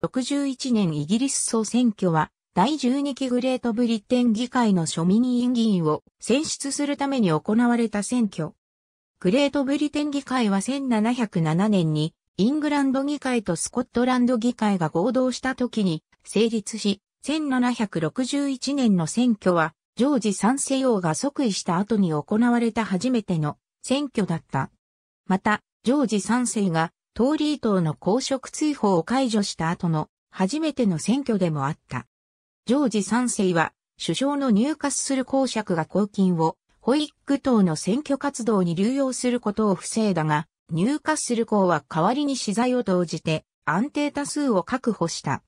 61年イギリス総選挙は、第12期グレートブリテン議会の庶民委員議員を選出するために行われた選挙。グレートブリテン議会は1707年に、イングランド議会とスコットランド議会が合同した時に成立し、1761年の選挙は、ジョージ三世王が即位した後に行われた初めての選挙だった。また、ジョージ三世がトーリー党の公職追放を解除した後の初めての選挙でもあった。ジョージ3世は首相の入荷する公爵が公金をホイッ党の選挙活動に流用することを防いだが、入荷する公は代わりに資材を投じて安定多数を確保した。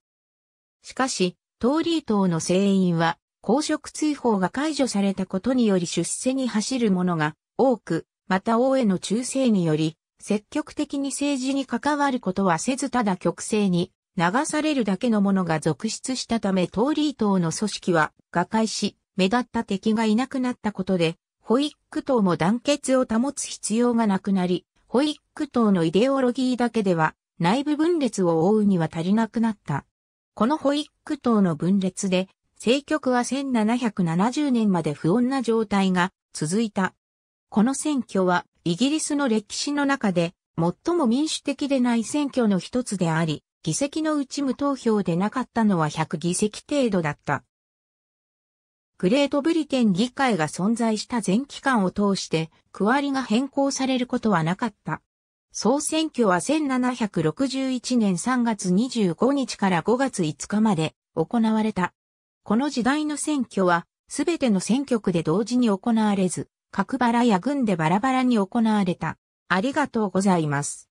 しかし、トーリー党の声員は公職追放が解除されたことにより出世に走る者が多く、また王への忠誠により、積極的に政治に関わることはせずただ極性に流されるだけのものが続出したためトーリー党の組織は瓦解し、目立った敵がいなくなったことで、ホイック党も団結を保つ必要がなくなり、ホイック党のイデオロギーだけでは内部分裂を覆うには足りなくなった。このホイック党の分裂で、政局は1770年まで不穏な状態が続いた。この選挙はイギリスの歴史の中で最も民主的でない選挙の一つであり、議席のうち無投票でなかったのは100議席程度だった。グレートブリテン議会が存在した全期間を通して、区割りが変更されることはなかった。総選挙は1761年3月25日から5月5日まで行われた。この時代の選挙は、すべての選挙区で同時に行われず、角原や軍でバラバラに行われた。ありがとうございます。